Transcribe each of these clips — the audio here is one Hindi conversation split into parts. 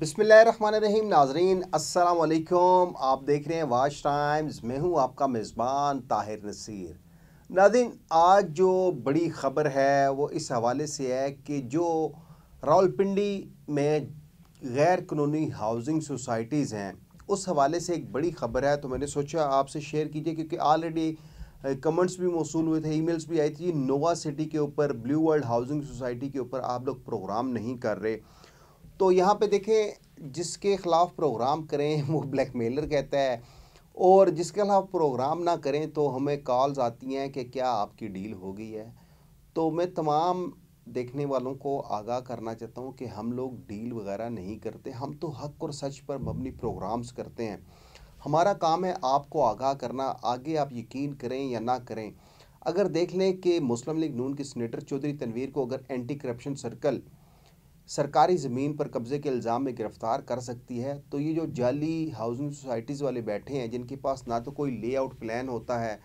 बसमीम नाजरीन असलकुम आप देख रहे हैं वाश टाइम्स मैं हूं आपका मेज़बान ताहिर नसीर नादिन आज जो बड़ी ख़बर है वो इस हवाले से है कि जो रावलपिंडी में गैर कानूनी हाउसिंग सोसाइटीज़ हैं उस हवाले से एक बड़ी ख़बर है तो मैंने सोचा आपसे शेयर कीजिए क्योंकि ऑलरेडी कमेंट्स भी मौसू हुए थे ईमेल्स भी आई थी नोवा सिटी के ऊपर ब्लू वर्ल्ड हाउसिंग सोसाइटी के ऊपर आप लोग प्रोग्राम नहीं कर रहे तो यहाँ पे देखें जिसके ख़िलाफ़ प्रोग्राम करें वो ब्लैक मेलर कहता है और जिसके खिलाफ प्रोग्राम ना करें तो हमें कॉल्स आती हैं कि क्या आपकी डील हो गई है तो मैं तमाम देखने वालों को आगाह करना चाहता हूँ कि हम लोग डील वगैरह नहीं करते हम तो हक और सच पर मबनी प्रोग्राम्स करते हैं हमारा काम है आपको आगाह करना आगे आप यकीन करें या ना करें अगर देख लें कि मुस्लिम लीग नून के सीनेटर चौधरी तनवीर को अगर एंटी करप्शन सर्कल सरकारी ज़मीन पर कब्ज़े के इल्ज़ाम में गिरफ़्तार कर सकती है तो ये जो जाली हाउसिंग सोसाइटीज़ वाले बैठे हैं जिनके पास ना तो कोई लेआउट प्लान होता है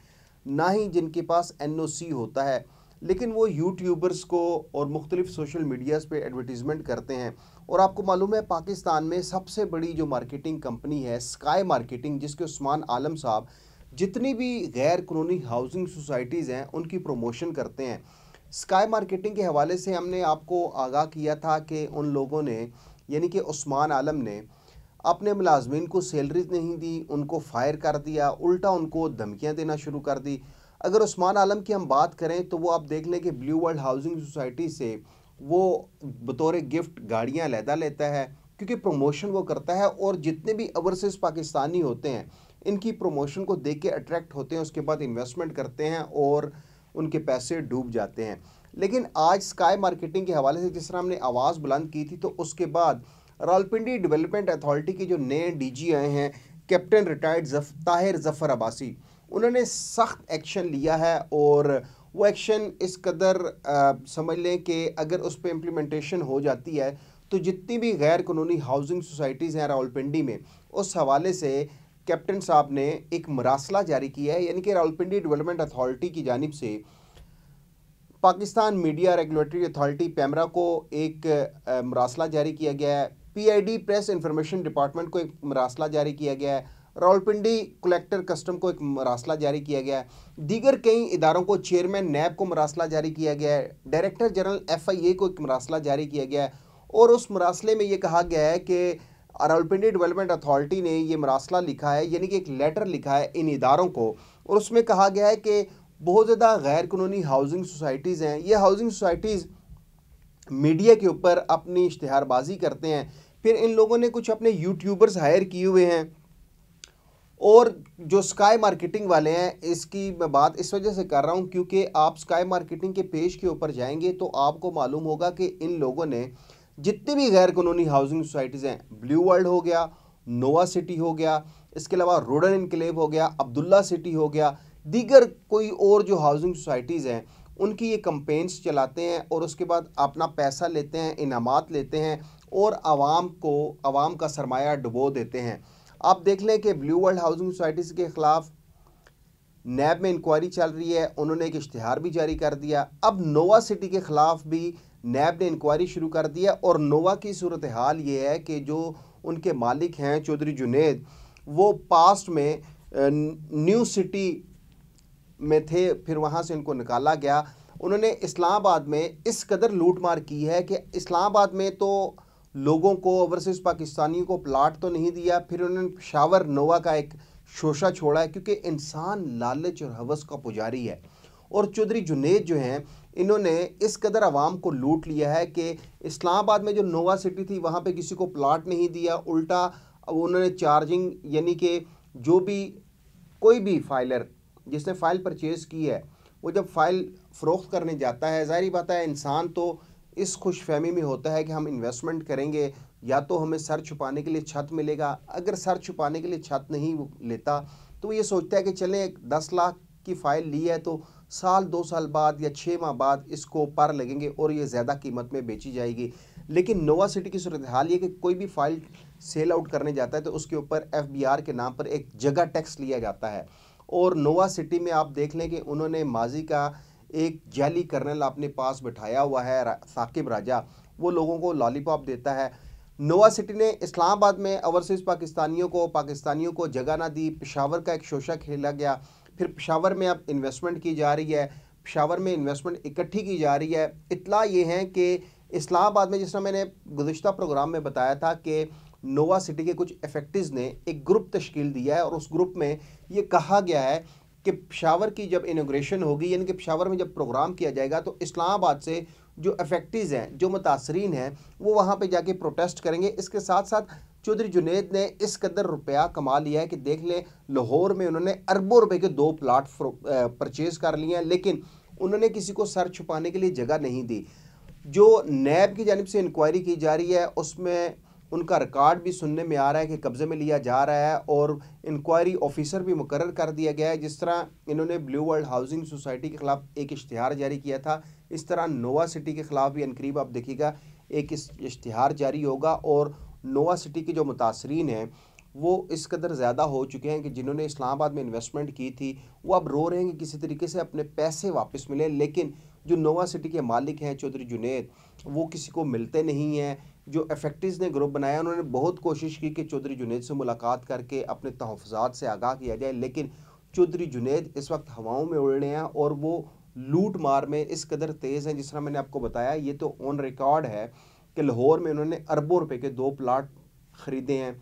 ना ही जिनके पास एनओसी होता है लेकिन वो यूट्यूबर्स को और मुख्तलिफ सोशल मीडियाज़ पे एडवर्टीज़मेंट करते हैं और आपको मालूम है पाकिस्तान में सबसे बड़ी जो मार्केटिंग कंपनी है स्काई मार्केटिंग जिसके उस्मान आलम साहब जितनी भी गैर कानूनी हाउसिंग सोसाइटीज़ हैं उनकी प्रमोशन करते हैं स्काई मार्केटिंग के हवाले से हमने आपको आगाह किया था कि उन लोगों ने यानी कि उस्मान आलम ने अपने मुलाजमीन को सैलरीज नहीं दी उनको फायर कर दिया उल्टा उनको धमकियाँ देना शुरू कर दी अगर उस्मान आलम की हम बात करें तो वो आप देख लें कि ब्लू वर्ल्ड हाउसिंग सोसाइटी से वो बतौर गिफ्ट गाड़ियाँ लैदा लेता है क्योंकि प्रमोशन वो करता है और जितने भी ओवरसीज़ पाकिस्तानी होते हैं इनकी प्रमोशन को देख के अट्रैक्ट होते हैं उसके बाद इन्वेस्टमेंट करते हैं और उनके पैसे डूब जाते हैं लेकिन आज स्काई मार्केटिंग के हवाले से जिस तरह हमने आवाज़ बुलंद की थी तो उसके बाद रालपिंडी डेवलपमेंट अथॉरिटी के जो नए जी आए हैं कैप्टन रिटायर्ड जफ, ताहिर जफ़र अब्बासी उन्होंने सख्त एक्शन लिया है और वो एक्शन इस कदर आ, समझ लें कि अगर उस पर इम्प्लीमेंटेशन हो जाती है तो जितनी भी गैर कानूनी हाउसिंग सोसाइटीज़ हैं रावलपिंडी में उस हवाले से कैप्टन साहब ने एक मरासला जारी किया है यानी कि रावलपिंडी डेवलपमेंट अथॉरिटी की जानब से Pakistan media regulatory authority PEMRA को एक मरासला जारी किया गया है पीआईडी प्रेस इंफॉर्मेशन डिपार्टमेंट को एक मरासला जारी किया गया है रावलपिंडी कलेक्टर कस्टम को एक मरासला जारी किया गया है दीगर कई इदारों को चेयरमैन नैब को मरासला जारी किया गया है director general F I A को एक मरासला जारी किया गया है और उस मरासले में ये कहा गया है कि रावलपिंडी डेवलपमेंट अथॉरिटी ने ये मरासला लिखा है यानी कि एक लेटर लिखा है इन इदारों को और उसमें कहा गया है कि बहुत ज़्यादा गैर कानूनी हाउसिंग सोसाइटीज़ हैं ये हाउसिंग सोसाइटीज़ मीडिया के ऊपर अपनी इश्तहारबाजी करते हैं फिर इन लोगों ने कुछ अपने यूट्यूबर्स हायर किए हुए हैं और जो स्काई मार्केटिंग वाले हैं इसकी मैं बात इस वजह से कर रहा हूं क्योंकि आप स्काई मार्केटिंग के पेज के ऊपर जाएंगे तो आपको मालूम होगा कि इन लोगों ने जितनी भी गैर कानूनी हाउसिंग सोसाइटीज़ हैं ब्लू वर्ल्ड हो गया नोवा सिटी हो गया इसके अलावा रोडन इनकलेव हो गया अब्दुल्ला सिटी हो गया दीगर कोई और जो हाउसिंग सोसाइटीज़ हैं उनकी ये कंपेन्स चलाते हैं और उसके बाद अपना पैसा लेते हैं इनामत लेते हैं और आवाम को आवाम का सरमाया डुबो देते हैं आप देख लें कि ब्लू वर्ल्ड हाउसिंग सोसाइटीज़ के ख़िलाफ़ नैब में इंक्वायरी चल रही है उन्होंने एक इश्तहार भी जारी कर दिया अब नोवा सिटी के ख़िलाफ़ भी नैब ने इंक्वायरी शुरू कर दिया और नोवा की सूरत हाल ये है कि जो उनके मालिक हैं चौधरी जुनेद वो पास्ट में न्यू सिटी में थे फिर वहाँ से उनको निकाला गया उन्होंने इस्लामाबाद में इस कदर लूटमार की है कि इस्लामाबाद में तो लोगों को ओवरसीज़ पाकिस्तानियों को प्लाट तो नहीं दिया फिर उन्होंने शावर नोवा का एक शोशा छोड़ा है क्योंकि इंसान लालच और हवस का पुजारी है और चौधरी जुनेद जो हैं इन्होंने इस कदर आवाम को लूट लिया है कि इस्लामाबाद में जो नोवा सिटी थी वहाँ पर किसी को प्लाट नहीं दिया उल्टा उन्होंने चार्जिंग यानी कि जो भी कोई भी फाइलर जिसने फ़ाइल परचेज़ की है वो जब फ़ाइल फ़रोख्त करने जाता है ज़ाहरी बात है इंसान तो इस खुश फहमी में होता है कि हम इन्वेस्टमेंट करेंगे या तो हमें सर छुपाने के लिए छत मिलेगा अगर सर छुपाने के लिए छत नहीं लेता तो ये सोचता है कि चलें दस लाख की फ़ाइल ली है तो साल दो साल बाद या छः माह बाद इसको पार लगेंगे और ये ज़्यादा कीमत में बेची जाएगी लेकिन नोवा सिटी की सूरत हाल ये कि कोई भी फाइल सेल आउट करने जाता है तो उसके ऊपर एफ के नाम पर एक जगह टैक्स लिया जाता है और नोवा सिटी में आप देख लें कि उन्होंने माजी का एक जैली कर्नल अपने पास बिठाया हुआ है साकिब राजा वो लोगों को लॉलीपॉप देता है नोवा सिटी ने इस्लामाबाद में ओवरसीज़ पाकिस्तानियों को पाकिस्तानियों को जगह ना दी पिशावर का एक शोशा खेला गया फिर पेशावर में अब इन्वेस्टमेंट की जा रही है पेशावर में इन्वेस्टमेंट इकट्ठी की जा रही है इतला ये है कि इस्लामाबाद में जिस तरह मैंने गुजशत प्रोग्राम में बताया था कि नोवा सिटी के कुछ एफेक्टिव ने एक ग्रुप तश्कील दिया है और उस ग्रुप में ये कहा गया है कि पिशावर की जब इनोग्रेशन होगी यानी कि पिशावर में जब प्रोग्राम किया जाएगा तो इस्लामाबाद से जो अफेक्टिज़ हैं जो मुतासरीन हैं वो वहाँ पर जाके प्रोटेस्ट करेंगे इसके साथ साथ चौधरी जुनेद ने इस कदर रुपया कमा लिया है कि देख लें लाहौर में उन्होंने अरबों रुपए के दो प्लाट परचेज़ कर लिए हैं लेकिन उन्होंने किसी को सर छुपाने के लिए जगह नहीं दी जो नैब की जानब से इंक्वायरी की जा रही है उसमें उनका रिकॉर्ड भी सुनने में आ रहा है कि कब्ज़े में लिया जा रहा है और इंक्वायरी ऑफिसर भी मुकर कर दिया गया है जिस तरह इन्होंने ब्लू वर्ल्ड हाउसिंग सोसाइटी के ख़िलाफ़ एक इश्तहार जारी किया था इस तरह नोवा सिटी के ख़िलाफ़ भी अनकरीब आप देखिएगा एक इश्तहार जारी होगा और नोवा सिटी के जो मुतासरीन हैं वो इस कदर ज़्यादा हो चुके हैं कि जिन्होंने इस्लामाबाद में इन्वेस्टमेंट की थी वो अब रो रहे हैं कि किसी तरीके से अपने पैसे वापस मिले लेकिन जो नोवा सिटी के मालिक हैं चौधरी जुनेद वो किसी को मिलते नहीं हैं जो एफेक्टिव ने ग्रुप बनाया उन्होंने बहुत कोशिश की कि चौधरी जुनेद से मुलाकात करके अपने तहफ़ात से आगाह किया जाए लेकिन चौधरी जुनेद इस वक्त हवाओं में उड़ रहे हैं और वो लूट मार में इस कदर तेज़ हैं जिस तरह मैंने आपको बताया ये तो ऑन रिकॉर्ड है कि लाहौर में उन्होंने अरबों रुपए के दो प्लाट ख़रीदे हैं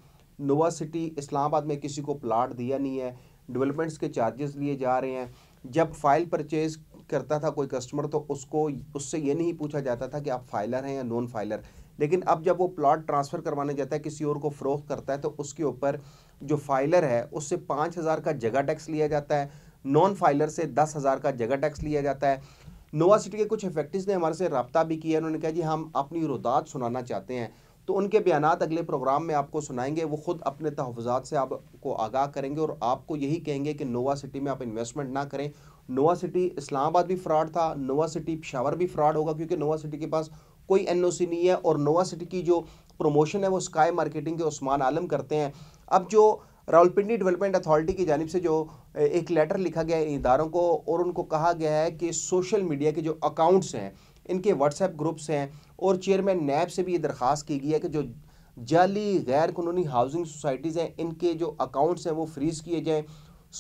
नोवा सिटी इस्लामाबाद में किसी को प्लाट दिया नहीं है डेवलपमेंट्स के चार्जेस लिए जा रहे हैं जब फाइल परचेज़ करता था कोई कस्टमर तो उसको उससे ये नहीं पूछा जाता था कि आप फाइलर हैं या नॉन फाइलर लेकिन अब जब वो प्लॉट ट्रांसफ़र करवाने जाता है किसी और को फ़रोख्त करता है तो उसके ऊपर जो फाइलर है उससे पाँच हज़ार का जगह टैक्स लिया जाता है नॉन फाइलर से दस हज़ार का जगह टैक्स लिया जाता है नोवा सिटी के कुछ इफेक्टिव ने हमारे से रबता भी किया उन्होंने कहा जी हम अपनी रुदात सुनाना चाहते हैं तो उनके बयान अगले प्रोग्राम में आपको सुनाएंगे वो ख़ुद अपने तहफ़ात से आपको आगाह करेंगे और आपको यही कहेंगे कि नोवा सिटी में आप इन्वेस्टमेंट ना करें नोवा सिटी इस्लामाबाद भी फ्रॉड था नोवा सिटी पिशावर भी फ्रॉड होगा क्योंकि नोवा सिटी के पास कोई एन नहीं है और नोवा सिटी की जो प्रमोशन है वो स्काई मार्केटिंग के उस्मान आलम करते हैं अब जो रावलपिंडी डेवलपमेंट अथॉरिटी की जानब से जो एक लेटर लिखा गया है इदारों को और उनको कहा गया है कि सोशल मीडिया के जो अकाउंट्स हैं इनके व्हाट्सएप ग्रुप्स हैं और चेयरमैन नैब से भी ये दरख्वास्त की गई है कि जो जाली गैर कानूनी हाउसिंग सोसाइटीज़ हैं इनके जो अकाउंट्स हैं वो फ्रीज़ किए जाएँ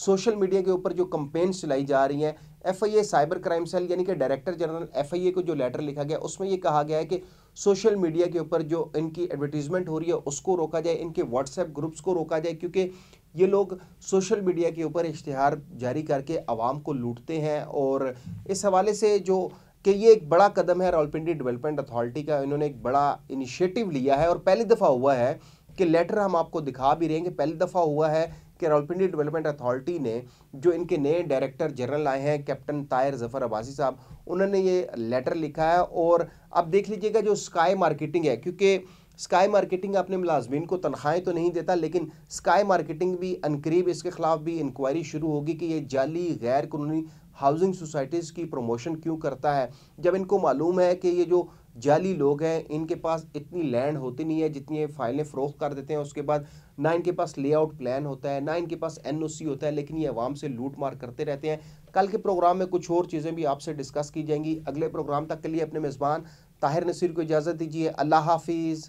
सोशल मीडिया के ऊपर जो कंपेन चलाई जा रही हैं एफआईए साइबर क्राइम सेल यानी कि डायरेक्टर जनरल एफआईए को जो लेटर लिखा गया उसमें ये कहा गया है कि सोशल मीडिया के ऊपर जो इनकी एडवर्टीजमेंट हो रही है उसको रोका जाए इनके व्हाट्सएप ग्रुप्स को रोका जाए क्योंकि ये लोग सोशल मीडिया के ऊपर इश्तहार जारी करके आवाम को लूटते हैं और इस हवाले से जो कि ये एक बड़ा कदम है रावलपिंडी डेवलपमेंट अथॉरिटी का इन्होंने एक बड़ा इनिशिएटिव लिया है और पहली दफ़ा हुआ है कि लेटर हम आपको दिखा भी रहेंगे पहली दफ़ा हुआ है कि रावलपिंडी डेवलपमेंट अथॉरिटी ने जो इनके नए डायरेक्टर जनरल आए हैं कैप्टन तायर जफर अबासी साहब उन्होंने ये लेटर लिखा है और अब देख लीजिएगा जो स्काई मार्केटिंग है क्योंकि स्काई मार्केटिंग अपने मुलाजमीन को तनख्वाहें तो नहीं देता लेकिन स्काई मार्केटिंग भी अनकरीब इसके खिलाफ भी इंक्वायरी शुरू होगी कि ये जाली गैर कानूनी हाउसिंग सोसाइटीज़ की प्रमोशन क्यों करता है जब इनको मालूम है कि ये जो जाली लोग हैं इनके पास इतनी लैंड होती नहीं है जितनी ये फाइलें फ़रोख कर देते हैं उसके बाद ना इनके पास लेआउट प्लान होता है ना इनके पास एन होता है लेकिन ये आवाम से लूट मार करते रहते हैं कल के प्रोग्राम में कुछ और चीज़ें भी आपसे डिस्कस की जाएंगी अगले प्रोग्राम तक के लिए अपने मेज़बान ताहिर नसीर को इजाज़त दीजिए अल्लाह हाफिज़